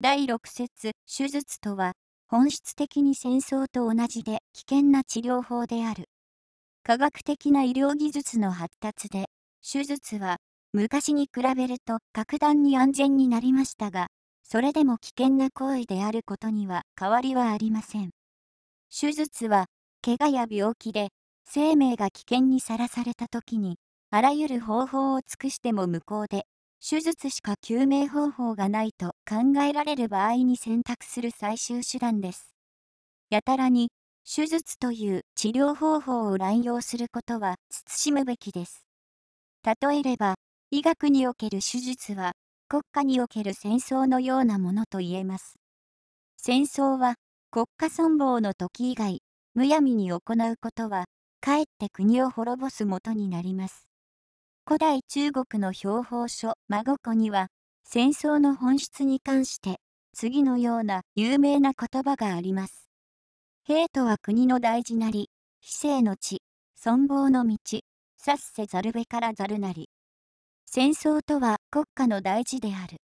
第6節手術とは本質的に戦争と同じで危険な治療法である科学的な医療技術の発達で手術は昔に比べると格段に安全になりましたがそれでも危険な行為であることには変わりはありません手術は怪我や病気で生命が危険にさらされた時にあらゆる方法を尽くしても無効で手術しか救命方法がないと考えられる場合に選択する最終手段です。やたらに、手術という治療方法を乱用することは慎むべきです。例えれば、医学における手術は、国家における戦争のようなものと言えます。戦争は、国家存亡の時以外、むやみに行うことは、かえって国を滅ぼすもとになります。古代中国の標法書孫子には戦争の本質に関して次のような有名な言葉があります。兵とは国の大事なり、非正の地、存亡の道、さっせざるべからざるなり。戦争とは国家の大事である。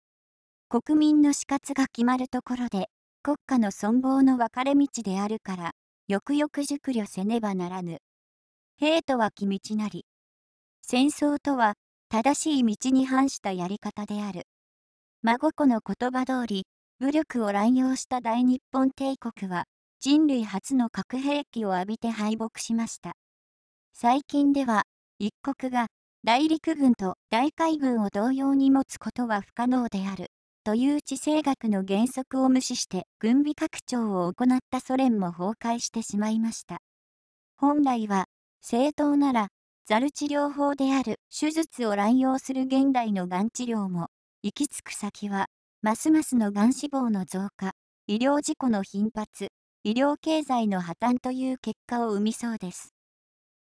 国民の死活が決まるところで、国家の存亡の分かれ道であるから、よくよく熟慮せねばならぬ。兵とは気道なり、戦争とは正しい道に反したやり方である。孫子の言葉通り、武力を乱用した大日本帝国は、人類初の核兵器を浴びて敗北しました。最近では、一国が大陸軍と大海軍を同様に持つことは不可能である、という地政学の原則を無視して軍備拡張を行ったソ連も崩壊してしまいました。本来は、正当ならザル治療法である手術を乱用する現代のがん治療も、行き着く先は、ますますのがん死亡の増加、医療事故の頻発、医療経済の破綻という結果を生みそうです。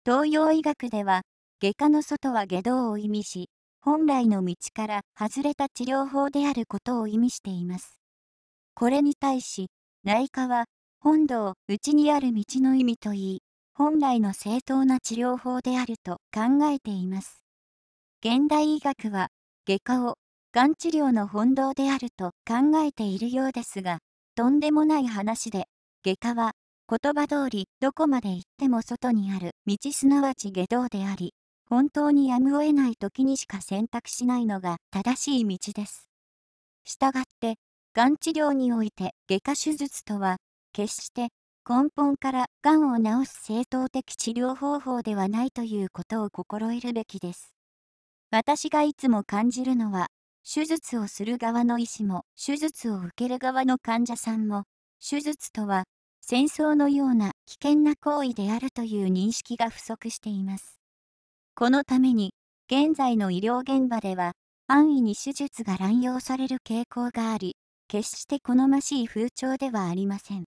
東洋医学では、外科の外は下道を意味し、本来の道から外れた治療法であることを意味しています。これに対し、内科は、本を内にある道の意味といい、本来の正当な治療法であると考えています。現代医学は外科をがん治療の本道であると考えているようですが、とんでもない話で、外科は言葉通りどこまで行っても外にある道すなわち下道であり、本当にやむを得ない時にしか選択しないのが正しい道です。したがって、がん治療において外科手術とは、決して根本からがんを治す正当的治療方法ではないということを心得るべきです。私がいつも感じるのは、手術をする側の医師も、手術を受ける側の患者さんも、手術とは戦争のような危険な行為であるという認識が不足しています。このために、現在の医療現場では、安易に手術が乱用される傾向があり、決して好ましい風潮ではありません。